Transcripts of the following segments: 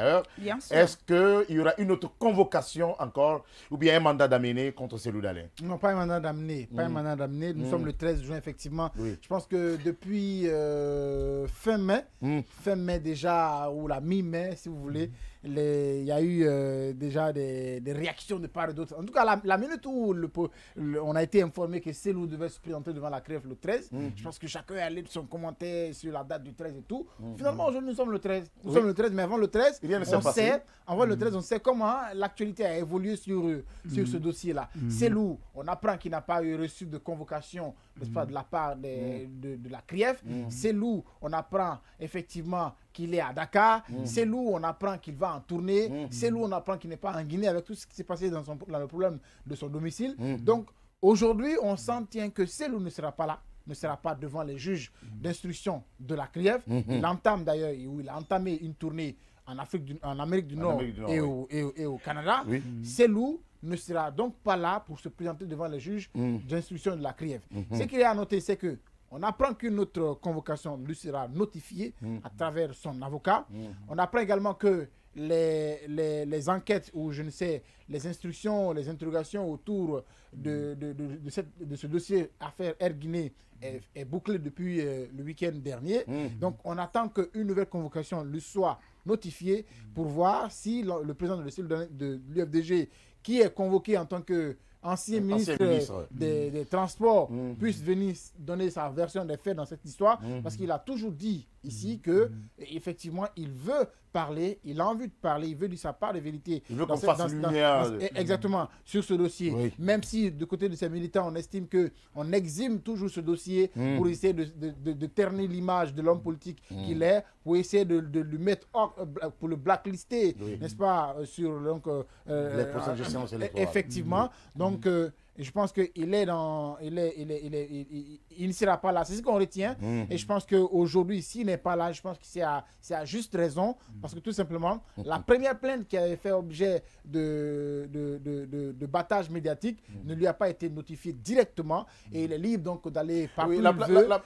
d'ailleurs. Est-ce qu'il y aura une autre convocation encore ou bien un mandat d'amener contre d'Alain Non, pas un mandat d'amener. Pas un mm. mandat d'amener. Nous mm. sommes le 13 juin, effectivement. Je pense que depuis euh, fin mai, mm. fin mai déjà, ou la mi-mai, si vous voulez, il y a eu euh, déjà des, réactions de part et d'autre. En tout cas, la, minute où le, on a été informé que Selou devait se présenter devant la crève le 13, mm. je pense que chacun a allé son commentaire sur la date du 13 et tout. Mm. Finalement, aujourd'hui, nous sommes le 13. Nous sommes le 13, mais avant le 13, on sait, avant le 13, mm. on sait comment l'actualité a évolué sur, euh, sur ce dossier-là. Selou, on apprend qu'il n'a pas eu reçu de convocation, pas, de la part de, de, la CRIEF. Selou, on apprend effectivement qu'il est à Dakar, mm. c'est là on apprend qu'il va en tournée, mm. c'est là on apprend qu'il n'est pas en Guinée avec tout ce qui s'est passé dans, son, le problème de son domicile. Mm. Donc aujourd'hui, on s'en tient que loup ne sera pas là ne sera pas devant les juges d'instruction de la CRIEF. Mm-hmm. Il entame d'ailleurs, il a entamé une tournée en, Afrique en Amérique du Nord, et, au, Canada. c'est loup ne sera donc pas là pour se présenter devant les juges d'instruction de la CRIEF. Mm-hmm. Ce qu'il est a à noter, c'est que on apprend qu'une autre convocation lui sera notifiée mm. à travers son avocat. Mm. On apprend également que les, les, enquêtes ou je ne sais, les instructions, les interrogations autour de, mm. de, ce dossier affaire Air Guinée est, est bouclée depuis euh, le week-end dernier. Donc on attend qu'une nouvelle convocation lui soit notifiée pour voir si le, le président de l'UFDG, qui est convoqué en tant que ancien ministre, euh, mm. des, Transports, mm. puisse venir donner sa version des faits dans cette histoire, mm. parce qu'il a toujours dit ici que, effectivement, il veut il a envie de parler, il veut dire sa part de vérité. Il veut qu'on fasse lumière. exactement, sur ce dossier. Même si, de côté de ses militants, on estime qu'on exime toujours ce dossier hmm. pour essayer de, de, ternir l'image de l'homme politique hmm. qu'il est, pour essayer de, lui mettre, euh, pour le blacklister, n'est-ce pas, euh, sur donc, euh, les Effectivement. Hmm. Donc, je pense qu'il est dans. Il est, il, est, il, est, il, sera pas là. C'est ce qu'on retient. Mhm. Et je pense qu'aujourd'hui, s'il n'est pas là, je pense que c'est à, à, juste raison. Mhm. Parce que tout simplement, mhm. la première plainte qui avait fait objet de, de, de, battage médiatique ne lui a pas été notifiée directement. Et il est libre donc d'aller partout. la,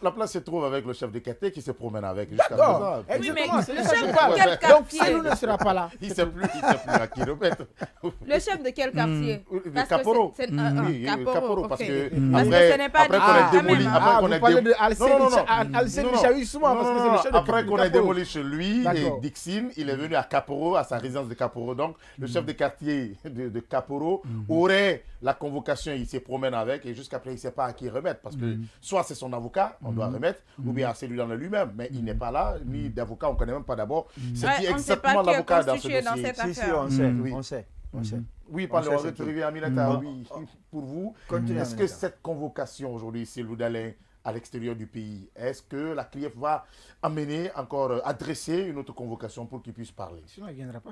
la, place se trouve avec le chef de quartier qui se promène avec. D'accord. Oui, mais le chef de quel Donc, il ne sera pas là. Il ne sait plus, à qui Le chef de quel quartier mm. Caporo. Mm. Oui. Caporo, Caporo parce que après, qu'on ait démoli, après qu'on ait démoli, après qu'on ait ah, démoli chez lui et Dixine, il est venu à Caporo, à sa résidence de Caporo. Donc le chef de quartier de Caporo mhm. aurait la convocation, il se promène avec et jusqu'après il ne sait pas à qui remettre parce que mhm. soit c'est son avocat, on doit mhm. remettre, ou bien c'est lui dans lui-même, mais il n'est pas là, ni d'avocat, on ne connaît même pas d'abord. C'est qui exactement l'avocat dans ce dossier. Si, si, on sait, on sait. Mhm. Oui, par le retrouver Aminata, oui, ah. pour vous. Est-ce que cette convocation aujourd'hui, c'est Loudalin à l'extérieur du pays. Est-ce que la CRIEF va amener encore, euh, adresser une autre convocation pour qu'il puisse parler Sinon, il ne viendra pas.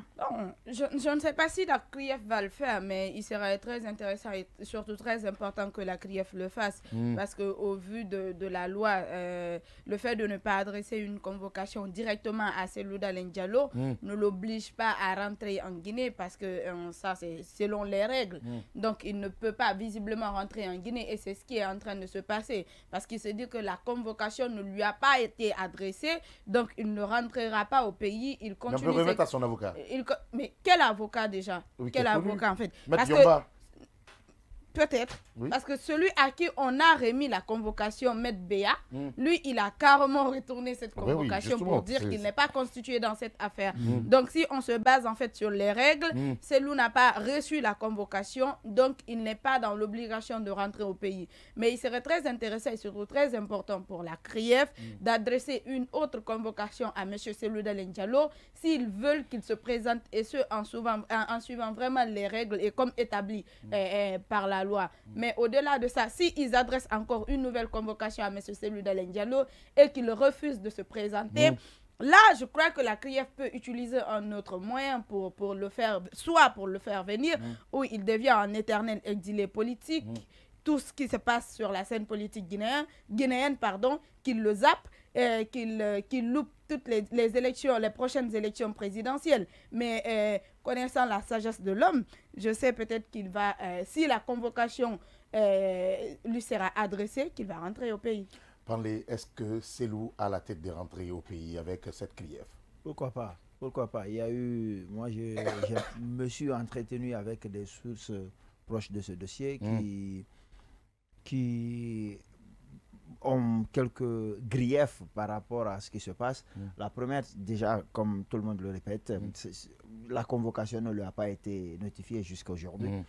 je, ne sais pas si la CRIEF va le faire, mais il serait très intéressant et surtout très important que la CRIEF le fasse. Hmm. parce Parce qu'au vu de, la loi, euh, le fait de ne pas adresser une convocation directement à Selouda Lendialo hmm. ne l'oblige pas à rentrer en Guinée parce que euh, ça, c'est selon les règles. Hmm. Donc, il ne peut pas visiblement rentrer en Guinée et c'est ce qui est en train de se passer. Parce qu'il c'est-à-dire que la convocation ne lui a pas été adressée, donc il ne rentrera pas au pays. Il continue. Mais à son avocat. mais quel avocat déjà Quel avocat en fait Peut-être. Parce que celui à qui on a remis la convocation, Maître Béa, mm. lui, il a carrément retourné cette ah ben convocation pour dire qu'il n'est pas constitué dans cette affaire. Mm. Donc, si on se base en fait sur les règles, mm. celui n'a pas reçu la convocation, donc il n'est pas dans l'obligation de rentrer au pays. Mais il serait très intéressant et surtout très important pour la CRIEF mm. d'adresser une autre convocation à M. Selou Diallo s'ils veulent qu'il se présente et ce en suivant, en, suivant, vraiment les règles et comme établi euh, euh, par la loi. Mais au-delà de ça, si ils adressent encore une nouvelle convocation à M. Selou Diallo et qu'il refuse de se présenter, Là, je crois que la CRIEF peut utiliser un autre moyen pour, pour le faire, soit pour le faire venir, ou où il devient un éternel exilé politique. Tout ce qui se passe sur la scène politique guinéenne, guinéenne pardon, qu'il le zappe, euh, euh, qu'il loupe toutes les, élections, les prochaines élections présidentielles. Mais euh, connaissant la sagesse de l'homme, je sais peut-être qu'il va, euh, si la convocation euh, lui sera adressée, qu'il va rentrer au pays. Parlez, est-ce que c'est l'ou à la tête de rentrer au pays avec cette grief? Pourquoi pas Pourquoi pas Il y a eu, moi je, me suis entretenu avec des sources proches de ce dossier qui, mmh. qui ont quelques griefs par rapport à ce qui se passe. Mm. La première, déjà, comme tout le monde le répète, mm. la convocation ne lui a pas été notifiée jusqu'à aujourd'hui. Mm.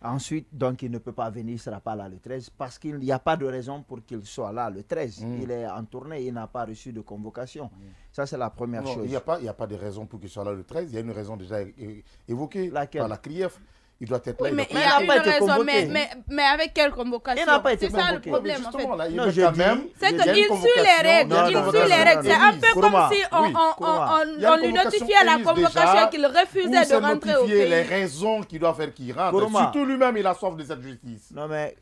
Ensuite, donc, il ne peut pas venir, il ne sera pas là le 13, parce qu'il n'y a pas de raison pour qu'il soit là le 13. Il est en tournée, il n'a pas reçu de convocation. Ça, c'est la première chose. Il n'y a, pas, a pas de raison pour qu'il soit là le 13. Il y a une raison déjà évoquée par la grief il doit être là. mais il n'a pas été convoqué. Mais, avec quelle convocation C'est ça le problème, en fait. non, je C'est suit les règles. il suit les règles. C'est un peu comme si on, on, lui notifiait la convocation qu'il refusait de rentrer au pays. les raisons qui doivent faire qu'il rentre. Surtout lui-même, il a soif de cette justice. Non, mais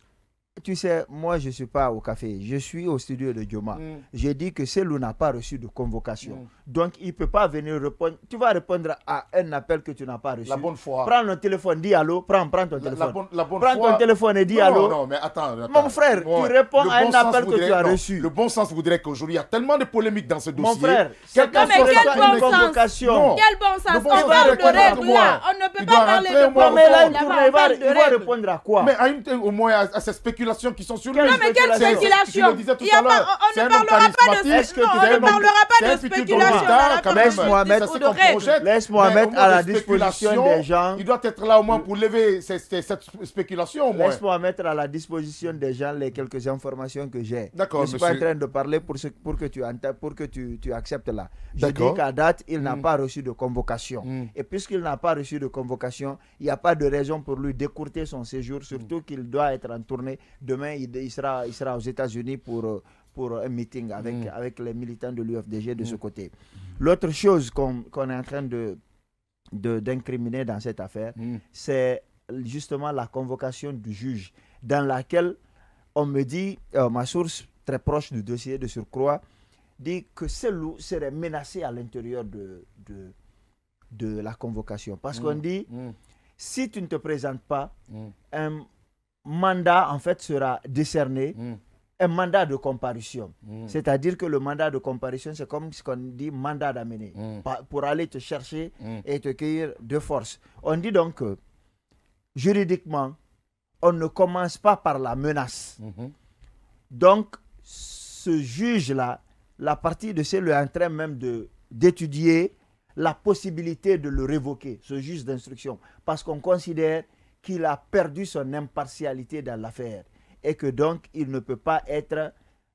tu sais, moi, je ne suis pas au café. Je suis au studio de Dioma. Mm. J'ai dit que Selou n'a pas reçu de convocation. Mm. Donc, il ne peut pas venir répondre. Tu vas répondre à un appel que tu n'as pas reçu. La bonne foi. Prends le téléphone, dis allô. Prends, prends ton téléphone. La bonne, la prends ton téléphone et dis allô. Non, non, mais attends. attends. Mon frère, tu réponds à un appel que tu as reçu. Le bon sens voudrait qu'aujourd'hui, il y a tellement de polémiques dans ce dossier. Mon frère, quel, bon sens. Quel bon sens. bon on parle de règles là. On ne peut pas parler de bon sens. Mais là, il va répondre à quoi Mais au moins à ses spéculations qui sont sur Non, mais quelle spéculation On ne parlera pas de spéculation. On ne parlera à la disposition des gens. Il doit être là au moins pour lever cette spéculation. Laisse mettre à la disposition des gens les quelques informations que j'ai. D'accord, Je ne suis pas en train de parler pour, ce, pour que, tu, pour que tu, tu acceptes là. Je dis qu'à date, il n'a mm. pas reçu de convocation. Mm. Et puisqu'il n'a pas reçu de convocation, il n'y a pas de raison pour lui d'écourter son séjour, surtout mm. qu'il doit être en tournée Demain, il, sera, il sera aux États-Unis pour, pour un meeting avec, mm. avec les militants de l'UFDG de ce mm. côté. L'autre chose qu'on est en train de d'incriminer dans cette affaire, mm. c'est justement la convocation du juge dans laquelle on me dit, euh, ma source très proche du dossier de surcroît, dit que ce loup serait menacé à l'intérieur de, de, la convocation. Parce qu'on dit, si tu ne te présentes pas, mandat en fait sera décerné, mm. un mandat de comparution. Mm. C'est-à-dire que le mandat de comparution, c'est comme ce qu'on dit mandat d'amener, mm. pour aller te chercher et te cueillir de force. On dit donc que juridiquement, on ne commence pas par la menace. Mm-hmm. Donc, ce juge-là, la partie de celle le en train même d'étudier la possibilité de le révoquer, ce juge d'instruction, parce qu'on considère qu'il a perdu son impartialité dans l'affaire et que donc il ne peut pas être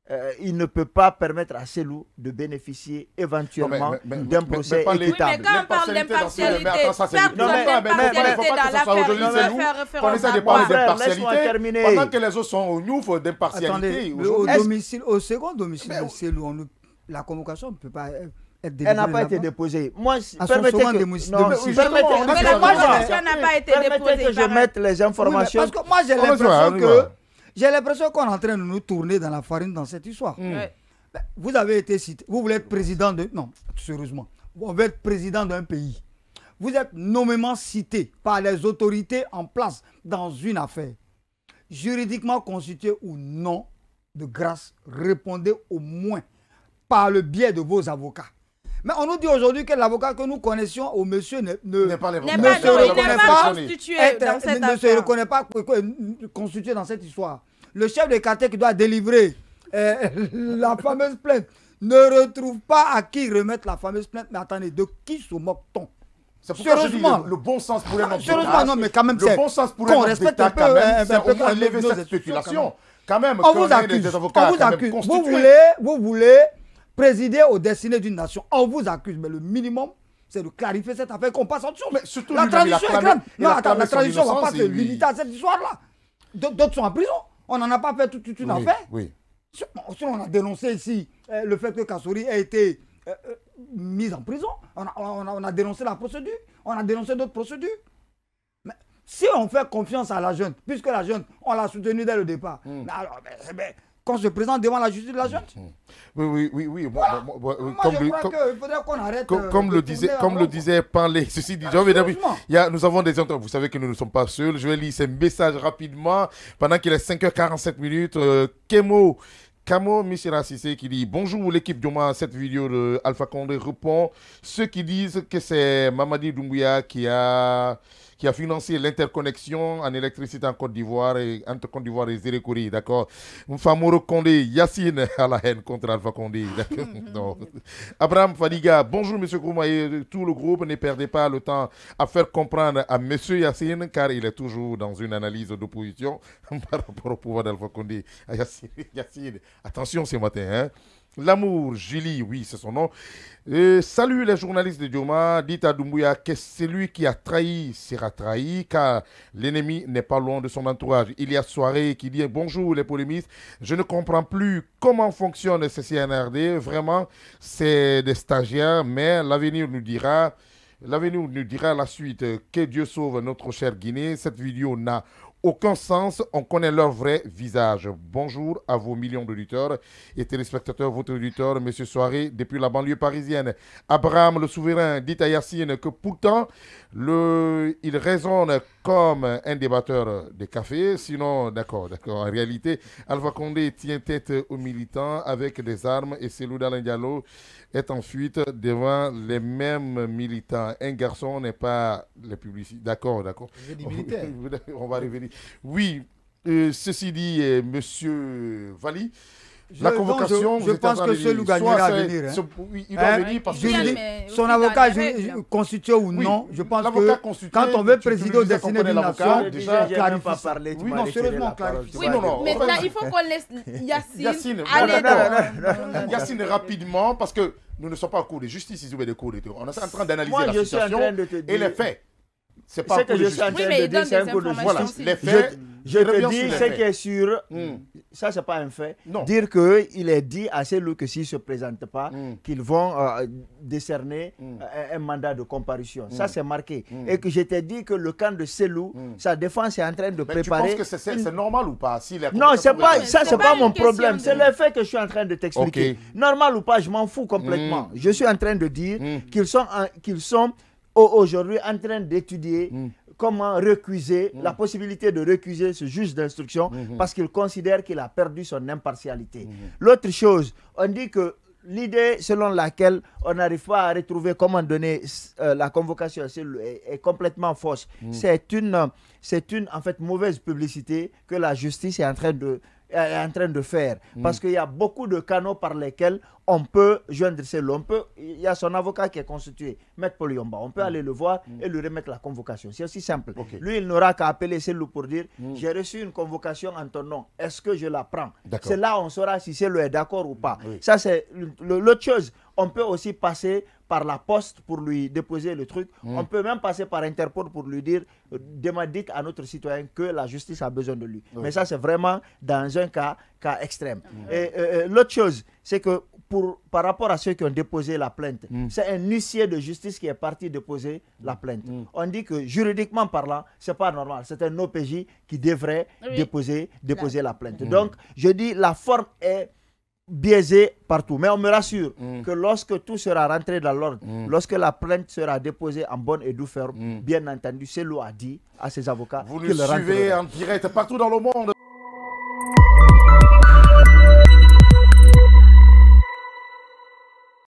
euh, il ne peut pas permettre à ces de bénéficier éventuellement d'un procès quand on parle d'impartialité, non, dans Pendant que les autres sont au d'impartialité. au, domicile, au second domicile de la convocation ne peut pas... Elle n'a pas été déposée. Moi, permettez que... je mette les informations. parce que moi, j'ai l'impression que... Hein? J'ai l'impression qu'on est en train de nous tourner dans la farine dans cette histoire. Mm. Ben, vous avez été cité. Vous voulez être président de... Non, sérieusement. Vous voulez être président d'un pays. Vous êtes nommément cité par les autorités en place dans une affaire. Juridiquement constituée ou non, de grâce, répondez au moins par le biais de vos avocats. Mais on nous dit aujourd'hui que l'avocat que nous connaissions au monsieur ne, ne, ne, ne se eh, reconnaît pas, constitué ne se reconnaît pas constitué dans cette histoire. Le chef de quartier qui doit délivrer eh, la fameuse plainte ne retrouve pas à qui remettre la fameuse plainte. Mais attendez, de qui se moque-t-on c'est pour ça que le, bon sens pourrait ah, non, mais quand même, Le bon sens pourrait qu'on respecte un peu, quand même, c'est au moins cette spéculation. Quand même, quand on vous accuse. on vous voulez présider au destiné d'une nation. On vous accuse, mais le minimum, c'est de clarifier cette affaire qu'on passe en dessous. Mais surtout la transition est grande. Non, la transition ne va pas se limiter à cette histoire-là. D'autres sont en prison. On n'en a pas fait toute, une affaire. Oui. Si on a dénoncé ici euh, le fait que Kassouri a été euh, euh, mis en prison, on a, dénoncé la procédure, on a dénoncé d'autres procédures. Mais si on fait confiance à la jeune, puisque la jeune, on l'a soutenue dès le départ, hmm. alors, mais, qu'on se présente devant la justice de la jeune. Oui, oui, oui, oui. comme le disait, comme le disait parler ceci dit, il y nous avons des entretiens. Vous savez que nous ne sommes pas seuls. Je vais lire ces messages rapidement. Pendant qu'il est 5h47 minutes, euh, Kemo. Kamo Mishira qui dit Bonjour l'équipe moins. cette vidéo de Alpha Condé répond ceux qui disent que c'est Mamadi Doumbouya qui a qui a financé l'interconnexion en électricité en Côte d'Ivoire et entre Côte d'Ivoire et Zérékoury, d'accord fameux Condé, Yacine à la haine contre Alpha Condé, Abraham Fadiga, bonjour Monsieur Grouma, et tout le groupe, ne perdez pas le temps à faire comprendre à Monsieur Yacine, car il est toujours dans une analyse d'opposition par rapport au pouvoir d'Alpha Condé. Ah, Yacine, Yacine, attention ce matin, hein L'amour, Julie, oui, c'est son nom. salut les journalistes de Dioma, dites à Doumbouya que celui qui a trahi sera trahi, car l'ennemi n'est pas loin de son entourage. Il y a Soirée qui dit bonjour les polémistes, je ne comprends plus comment fonctionne ce CNRD, vraiment c'est des stagiaires, mais l'avenir nous dira, l'avenir nous dira la suite, que Dieu sauve notre chère Guinée, cette vidéo n'a aucun sens, on connaît leur vrai visage. Bonjour à vos millions d'auditeurs et téléspectateurs, votre auditeur, Monsieur Soirée, depuis la banlieue parisienne. Abraham le souverain dit à Yacine que pourtant, le, il raisonne comme un débatteur de café. Sinon, d'accord, d'accord. En réalité, Alpha Condé tient tête aux militants avec des armes et Selou d'Alain Diallo est en fuite devant les mêmes militants. Un garçon n'est pas le publiciste. D'accord, d'accord. On va revenir. Oui, euh, ceci dit, euh, monsieur Vali. Je, la convocation, je, pense que ce loup va à venir. Hein. Il va hein? venir parce que... son avocat constitué ou non, je pense que quand on veut présider au destiné d'une nation, déjà, il pas parler, Oui, non, sérieusement, clarifie. Oui, maintenant, il faut qu'on laisse Yacine aller. Yacine, rapidement, parce que nous ne sommes pas à cours de justice, à de cours de On est en train d'analyser la situation et les faits. C'est pas que je suis en de dire, c'est un Voilà, Je, te dis ce qui est sûr, hmm. ça c'est pas un fait. Dire qu'il est dit à ces loups que s'ils ne se présentent pas, hmm. qu'ils vont euh, décerner hmm. euh, un, mandat de comparution. Ça c'est marqué. Et que je t'ai dit que le camp de ces sa défense est en train de préparer. tu que c'est normal ou pas Non, c'est pas, ça c'est pas, mon problème. C'est le fait que je suis en train de t'expliquer. Normal ou pas, je m'en fous complètement. Je suis en train de dire qu'ils sont. Qu'ils sont aujourd'hui en train d'étudier mm. comment recuser, mm. la possibilité de recuser ce juge d'instruction mm-hmm. parce qu'il considère qu'il a perdu son impartialité. Mm-hmm. L'autre chose, on dit que l'idée selon laquelle on n'arrive pas à retrouver comment donner euh, la convocation est, est, complètement fausse. Mm. C'est une, c'est une en fait mauvaise publicité que la justice est en train de est en train de faire. Mm. Parce qu'il y a beaucoup de canaux par lesquels on peut joindre on lots. Il y a son avocat qui est constitué, Maître Poliomba. On peut mm. aller le voir mm. et lui remettre la convocation. C'est aussi simple. Lui, il n'aura qu'à appeler celle pour dire J'ai reçu une convocation en ton nom. Est-ce que je la prends C'est là on saura si c'est le est d'accord ou pas. Ça, c'est l'autre chose. On peut aussi passer par la poste pour lui déposer le truc. Mm. On peut même passer par Interpol pour lui dire à notre citoyen que la justice a besoin de lui. Mais ça, c'est vraiment dans un cas, cas extrême. Mm. Et euh, euh, l'autre chose, c'est que par rapport à ceux qui ont déposé la plainte, mm. c'est un huissier de justice qui est parti déposer la plainte. On dit que juridiquement parlant, c'est pas normal. C'est un OPJ qui devrait déposer, déposer la plainte. Donc, je dis la forme est biaisé partout. Mais on me rassure mm. que lorsque tout sera rentré dans l'ordre, mm. lorsque la plainte sera déposée en bonne et douce forme, mm. bien entendu, l'eau a dit à ses avocats. Vous suivez en direct partout dans le monde.